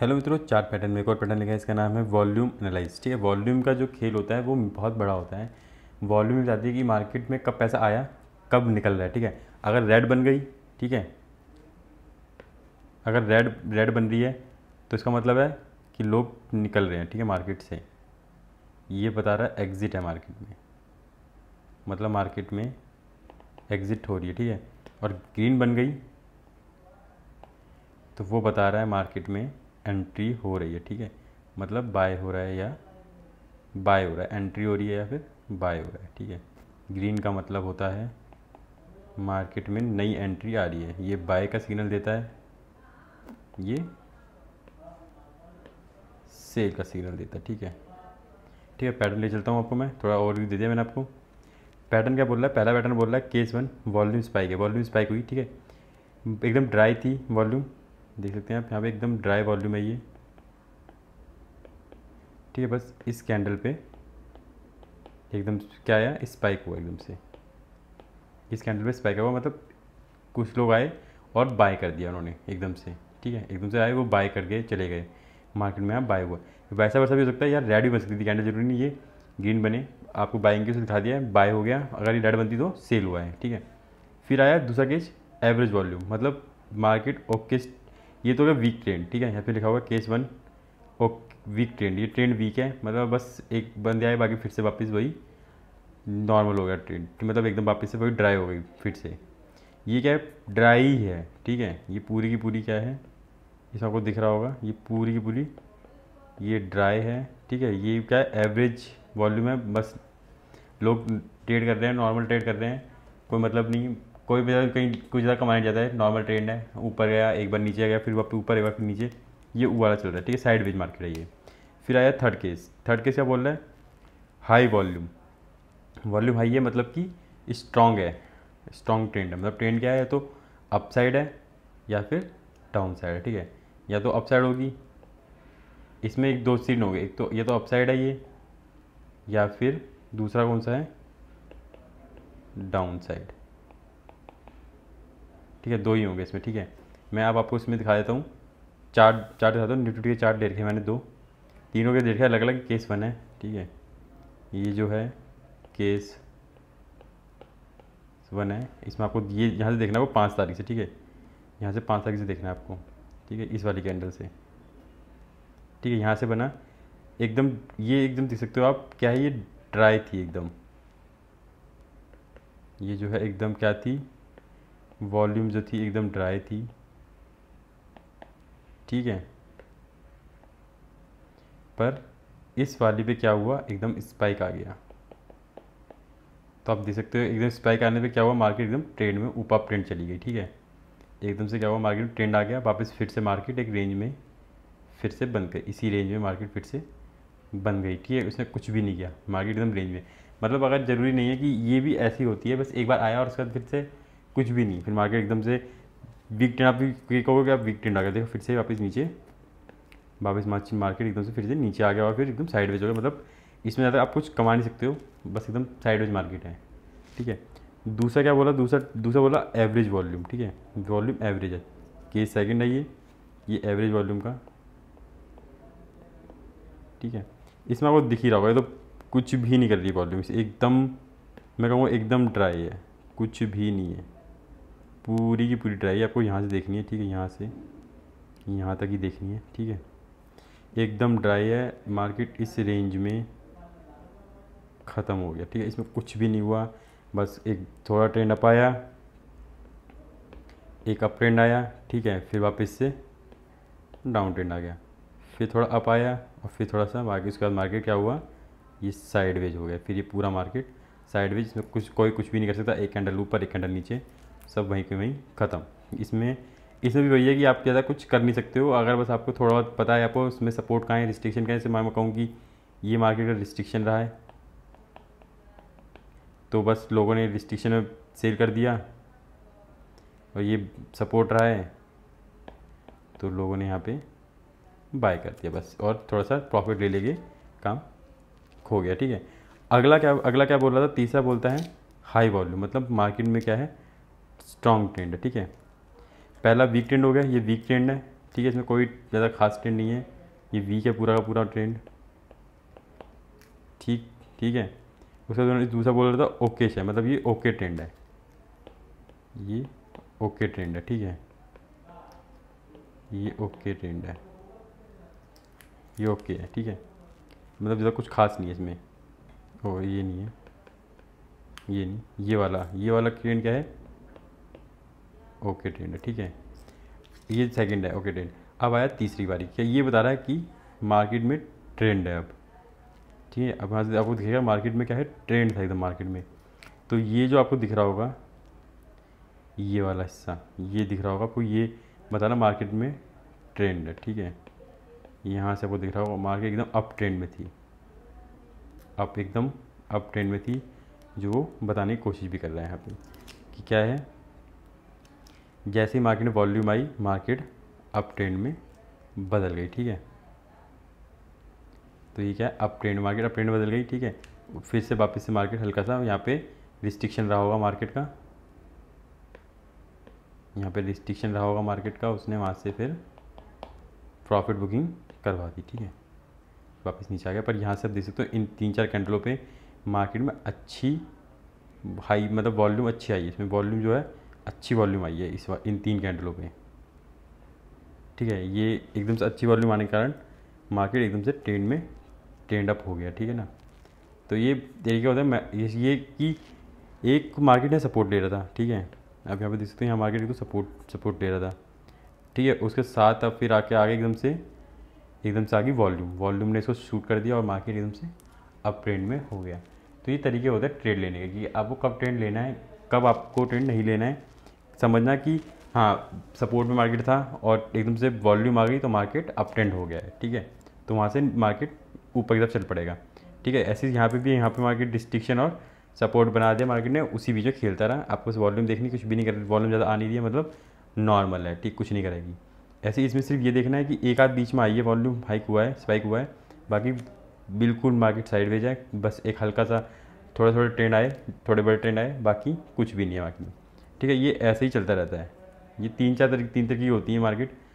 hello मित्रों चार pattern में एक और पैटर्न लिखा है इसका नाम है वॉल्यूम एनालाइज ठीक है वॉल्यूम का जो खेल होता है वो बहुत बड़ा होता है वॉल्यूम बताती है कि मार्केट में कब पैसा आया कब निकल रहा है ठीक है अगर रेड बन गई ठीक है अगर रेड रेड बन रही है तो इसका मतलब है कि लोग निकल रहे हैं ठीक है मार्केट से ये बता रहा है एग्ज़िट है मार्केट में मतलब मार्केट में एग्ज़िट हो रही है ठीक है और ग्रीन बन गई तो वो बता रहा है मार्केट में एंट्री हो रही है ठीक है मतलब बाय हो रहा है या बाय हो रहा है एंट्री हो रही है या फिर बाय हो रहा है ठीक है ग्रीन का मतलब होता है मार्केट में नई एंट्री आ रही है ये बाय का सिग्नल देता है ये सेल का सिग्नल देता है ठीक है ठीक है पैटर्न ले चलता हूँ आपको मैं थोड़ा और भी दे दिया मैंने आपको पैटर्न क्या बोल रहा है पहला पैटर्न बोल रहा है केस वन वॉल्यूम स्पाइक है वॉल्यूम स्पाइक हुई ठीक है एकदम ड्राई थी वॉल्यूम देख सकते हैं आप यहाँ पे एकदम ड्राई वॉल्यूम है ये ठीक है बस इस कैंडल पे एकदम क्या आया स्पाइक हुआ एकदम से इस कैंडल पे स्पाइक हुआ मतलब कुछ लोग आए और बाय कर दिया उन्होंने एकदम से ठीक है एकदम से आए वो बाय करके चले गए मार्केट में आप बाय हुआ वैसा वैसा भी हो सकता है यार रेड भी बन सकती थी कैंडल जरूरी नहीं ये ग्रीन बने आपको बाइंग उसे दिखा दिया है बाय हो गया अगर ये रेड बनती तो सेल हुआ है ठीक है फिर आया दूसरा केस एवरेज वॉल्यूम मतलब मार्केट ओके ये तो हो गया वीक ट्रेंड ठीक है यहाँ पे लिखा हुआ केस वन और वीक ट्रेंड ये ट्रेंड वीक है मतलब बस एक बंदे आए बाकी फिर से वापस वही नॉर्मल हो गया ट्रेंड मतलब एकदम वापस से वही ड्राई हो गई फिर से ये क्या है ड्राई है ठीक है ये पूरी की पूरी क्या है ये सबको दिख रहा होगा ये पूरी की पूरी ये ड्राई है ठीक है ये क्या है एवरेज वॉल्यूम है बस लोग ट्रेड कर रहे हैं नॉर्मल ट्रेड कर रहे हैं कोई मतलब नहीं कोई भी कहीं कुछ ज़्यादा कमाया जाता है नॉर्मल ट्रेंड है ऊपर गया एक बार नीचे गया फिर वापस ऊपर एक बार फिर नीचे ये वाला चल रहा है ठीक है साइड वेज मार्केट है ये फिर आया थर्ड केस थर्ड केस क्या बोल रहा है हाई वॉल्यूम वॉल्यूम हाई है मतलब कि स्ट्रॉन्ग है स्ट्रॉन्ग ट्रेंड है मतलब ट्रेंड क्या है या तो अप साइड है या फिर डाउन साइड है ठीक है या तो अप साइड होगी इसमें एक दो सीन हो गए एक तो ये तो अप साइड है ये या फिर दूसरा कौन सा है डाउन साइड ठीक है दो ही होंगे इसमें ठीक है मैं अब आपको इसमें दिखा देता हूँ चार्ट चार्ट दिखाता हूँ न्यूट्रिटी के चार्ट ले रखे मैंने दो तीनों के देखे अलग अलग केस बने है ठीक है ये जो है केस वन है इसमें आपको ये यहाँ से देखना है वो पाँच तारीख से ठीक है यहाँ से पाँच तारीख से देखना है आपको ठीक है इस वाली कैंडल से ठीक है यहाँ से बना एकदम ये एकदम देख सकते हो आप क्या है ये ड्राई थी एकदम ये जो है एकदम क्या थी वॉल्यूम जो थी एकदम ड्राई थी ठीक है पर इस वाली पे क्या हुआ एकदम स्पाइक आ गया तो आप देख सकते हो एकदम स्पाइक आने पे क्या हुआ मार्केट एकदम ट्रेंड में ऊपर ट्रेंड चली गई ठीक है एकदम से क्या हुआ मार्केट ट्रेंड आ गया वापस फिर से मार्केट एक रेंज में फिर से बंद गई इसी रेंज में मार्केट फिर से बन गई ठीक है उसने कुछ भी नहीं किया मार्केट एकदम रेंज में मतलब अगर ज़रूरी नहीं है कि ये भी ऐसी होती है बस एक बार आया और उसके बाद फिर से कुछ भी नहीं फिर मार्केट एकदम से वीक ट्रेंड आप भी कहोगे कि आप वीक टेंड आ गए देखो फिर से वापस नीचे वापस मार्केट एकदम से फिर से नीचे आ गया और फिर एकदम साइडवेज हो गया मतलब इसमें ज़्यादा आप कुछ कमा नहीं सकते हो बस एकदम साइडवेज मार्केट है ठीक है दूसरा क्या बोला दूसरा दूसरा बोला एवरेज वॉल्यूम ठीक है वॉल्यूम एवरेज है केस सेकेंड है ये ये एवरेज वॉल्यूम का ठीक है इसमें आपको दिख ही रहा होगा तो कुछ भी नहीं कर रही वॉल्यूम एकदम मैं कहूँगा एकदम ड्राई है कुछ भी नहीं है पूरी की पूरी ट्राई आपको यहाँ से देखनी है ठीक है यहाँ से यहाँ तक ही देखनी है ठीक है एकदम ड्राई है मार्केट इस रेंज में ख़त्म हो गया ठीक है इसमें कुछ भी नहीं हुआ बस एक थोड़ा ट्रेंड अप आया एक अप ट्रेंड आया ठीक है फिर वापस से डाउन ट्रेंड आ गया फिर थोड़ा अप आया और फिर थोड़ा सा बाकी उसके बाद मार्केट क्या हुआ ये साइडवेज हो गया फिर ये पूरा मार्केट साइडवेज इसमें कुछ कोई कुछ भी नहीं कर सकता एक कैंडल ऊपर एक कैंडल नीचे सब वहीं पर वहीं ख़त्म इसमें इसमें भी वही है कि आप ज़्यादा कुछ कर नहीं सकते हो अगर बस आपको थोड़ा बहुत पता है आपको उसमें सपोर्ट कहाँ है रिस्ट्रिक्शन कहाँ से मैं मैं कहूँगी ये मार्केट का रिस्ट्रिक्शन रहा है तो बस लोगों ने रिस्ट्रिक्शन में सेल कर दिया और ये सपोर्ट रहा है तो लोगों ने यहाँ पे बाय कर दिया बस और थोड़ा सा प्रॉफिट ले लेके काम खो गया ठीक है अगला क्या अगला क्या बोल रहा था तीसरा बोलता है हाई वॉल्यूम मतलब मार्केट में क्या है स्ट्रॉन्ग ट्रेंड है ठीक है पहला वीक ट्रेंड हो गया ये वीक ट्रेंड है ठीक है इसमें कोई ज़्यादा खास ट्रेंड नहीं है ये वीक है पूरा का पूरा ट्रेंड ठीक ठीक है उसके बाद दूसरा बोल रहा था ओके से मतलब ये ओके ट्रेंड है ये ओके ट्रेंड है ठीक है ये ओके ट्रेंड है ये ओके है ठीक है मतलब ज़्यादा कुछ खास नहीं है इसमें ओ ये नहीं है ये नहीं ये वाला ये वाला ट्रेंड क्या है ओके ट्रेंड है ठीक है ये सेकंड है ओके ट्रेंड अब आया तीसरी बारी क्या ये बता रहा है कि मार्केट में ट्रेंड है अब ठीक है अब यहाँ से आपको दिखेगा मार्केट में क्या है ट्रेंड था एकदम मार्केट में तो ये जो आपको दिख रहा होगा ये वाला हिस्सा ये दिख रहा होगा आपको ये बता रहा मार्केट में ट्रेंड है ठीक है यहाँ से आपको दिख रहा होगा मार्केट एकदम अप ट्रेंड में थी अप एकदम अप ट्रेंड में थी जो बताने की कोशिश भी कर रहे हैं यहाँ पे कि क्या है जैसे ही मार्केट में वॉल्यूम आई मार्केट अप ट्रेंड में बदल गई ठीक है तो ये क्या है up trend market up trend बदल गई ठीक है फिर से वापस से मार्केट हल्का सा यहाँ पे रिस्ट्रिक्शन रहा होगा मार्केट का यहाँ पे रिस्ट्रिक्शन रहा होगा मार्केट का उसने वहाँ से फिर प्रॉफिट बुकिंग करवा दी ठीक है वापस नीचे आ गया पर यहाँ से आप देख सकते हो इन तीन चार कैंडलों पे मार्केट में अच्छी हाई मतलब वॉल्यूम अच्छी आई है इसमें वॉल्यूम जो है अच्छी वॉल्यूम आई है इस बार इन तीन कैंडलों पे ठीक है ये एकदम से अच्छी वॉल्यूम आने के कारण मार्केट एकदम से ट्रेंड में ट्रेंड अप हो गया ठीक है ना तो ये तरीका होता है ये, कि एक मार्केट ने सपोर्ट ले रहा था ठीक है अब यहाँ पे देख सकते हैं यहाँ मार्केट को सपोर्ट सपोर्ट दे रहा था ठीक है उसके साथ अब फिर आके आगे एकदम से एकदम से आगे वॉल्यूम वॉल्यूम ने इसको शूट कर दिया और मार्केट एकदम से अप ट्रेंड में हो गया तो ये तरीके होते हैं ट्रेड लेने के कि आपको कब ट्रेंड लेना है कब आपको ट्रेंड नहीं लेना है समझना कि हाँ सपोर्ट में मार्केट था और एकदम से वॉल्यूम आ गई तो मार्केट ट्रेंड हो गया है ठीक है तो वहाँ से मार्केट ऊपर की तरफ चल पड़ेगा ठीक है ऐसे यहाँ पे भी यहाँ पे मार्केट डिस्ट्रिक्शन और सपोर्ट बना दिया मार्केट ने उसी बीच में खेलता रहा आपको वॉल्यूम देखनी कुछ भी नहीं कर वॉल्यूम ज़्यादा आ नहीं रही है मतलब नॉर्मल है ठीक कुछ नहीं करेगी ऐसे इसमें सिर्फ ये देखना है कि एक आध बीच में आई है वॉल्यूम हाइक हुआ है स्पाइक हुआ है बाकी बिल्कुल मार्केट साइड भेजा है बस एक हल्का सा थोड़ा थोड़ा ट्रेंड आए थोड़े बड़े ट्रेंड आए बाकी कुछ भी नहीं है बाकी ठीक है ये ऐसे ही चलता रहता है ये तीन चार तरीके तीन तरीके की होती है मार्केट